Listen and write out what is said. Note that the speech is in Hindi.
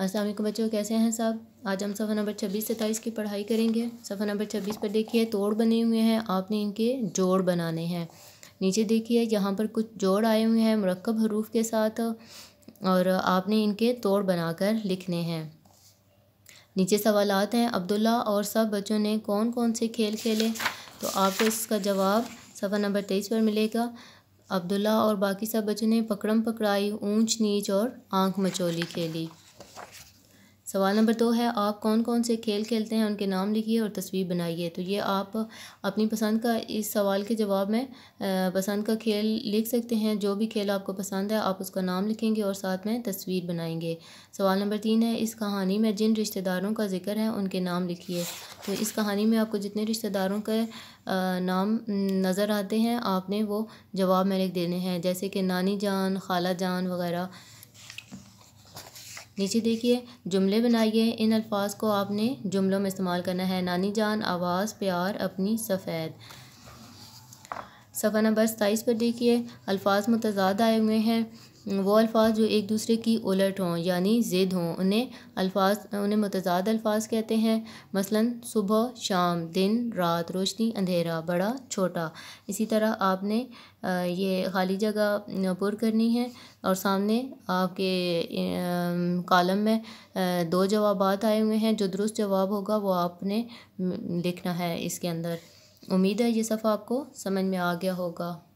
असलम बच्चों कैसे हैं सब आज हम सफ़ा नंबर छब्बीस सत्ताईस की पढ़ाई करेंगे सफ़ा नंबर छब्बीस पर देखिए तोड़ बने हुए हैं आपने इनके जोड़ बनाने हैं नीचे देखिए यहाँ पर कुछ जोड़ आए हुए हैं मरकब हरूफ के साथ और आपने इनके तोड़ बनाकर लिखने हैं नीचे सवालत हैं अब्दुल्ला और सब बच्चों ने कौन कौन से खेल खेले तो आपको इसका जवाब सफ़ा नंबर तेईस पर मिलेगा अब्दुल्ला और बाकी सब बच्चों ने पकड़म पकड़ाई ऊंच नीच और आंख मचोली खेली सवाल नंबर दो है आप कौन कौन से खेल खेलते हैं उनके नाम लिखिए और तस्वीर बनाइए तो ये आप अपनी पसंद का इस सवाल के जवाब में पसंद का खेल लिख सकते हैं जो भी खेल आपको पसंद है आप उसका नाम लिखेंगे और साथ में तस्वीर बनाएंगे सवाल नंबर तीन है इस कहानी में जिन रिश्तेदारों का जिक्र है उनके नाम लिखिए तो इस कहानी में आपको जितने रिश्तेदारों के नाम नज़र आते हैं आपने वो जवाब में लिख देने हैं जैसे कि नानी जान खाला जान वगैरह नीचे देखिए जुमले बनाइए इन अल्फाज को आपने जुमलों में इस्तेमाल करना है नानी जान आवाज़ प्यार अपनी सफ़ेद सफ़ा नंबर सताईस पर देखिए अल्फाज मतजाद आए हुए हैं वो अल्फाज जो एक दूसरे की उलट हों यानी ज़िद हों उन्हें अल्फाज उन्हें मतजाद अल्फाज कहते हैं मसलन सुबह शाम दिन रात रोशनी अंधेरा बड़ा छोटा इसी तरह आपने ये खाली जगह पुर करनी है और सामने आपके कॉलम में दो जवाब आए हुए हैं जो दुरुस्त जवाब होगा वो आपने लिखना है इसके अंदर उम्मीद है ये सफ़ा आपको समझ में आ गया होगा